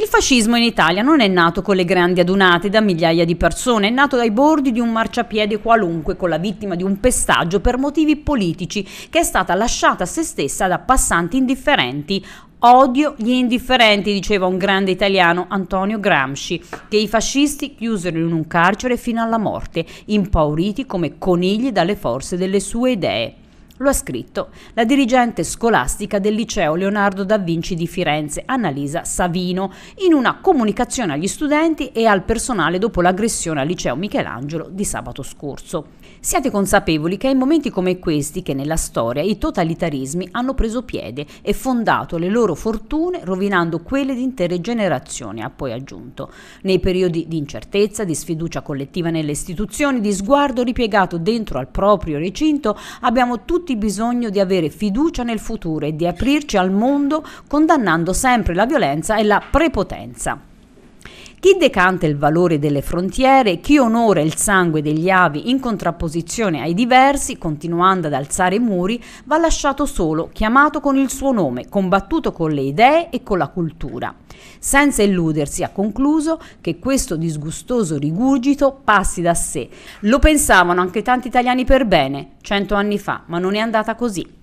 Il fascismo in Italia non è nato con le grandi adunate da migliaia di persone, è nato dai bordi di un marciapiede qualunque con la vittima di un pestaggio per motivi politici che è stata lasciata a se stessa da passanti indifferenti. Odio gli indifferenti, diceva un grande italiano Antonio Gramsci, che i fascisti chiusero in un carcere fino alla morte, impauriti come conigli dalle forze delle sue idee. Lo ha scritto la dirigente scolastica del liceo Leonardo da Vinci di Firenze, Annalisa Savino, in una comunicazione agli studenti e al personale dopo l'aggressione al liceo Michelangelo di sabato scorso. Siate consapevoli che è in momenti come questi che nella storia i totalitarismi hanno preso piede e fondato le loro fortune rovinando quelle di intere generazioni, ha poi aggiunto. Nei periodi di incertezza, di sfiducia collettiva nelle istituzioni, di sguardo ripiegato dentro al proprio recinto, abbiamo tutti tutti bisogno di avere fiducia nel futuro e di aprirci al mondo condannando sempre la violenza e la prepotenza. Chi decanta il valore delle frontiere, chi onora il sangue degli avi in contrapposizione ai diversi, continuando ad alzare muri, va lasciato solo, chiamato con il suo nome, combattuto con le idee e con la cultura. Senza illudersi, ha concluso, che questo disgustoso rigurgito passi da sé. Lo pensavano anche tanti italiani per bene, cento anni fa, ma non è andata così.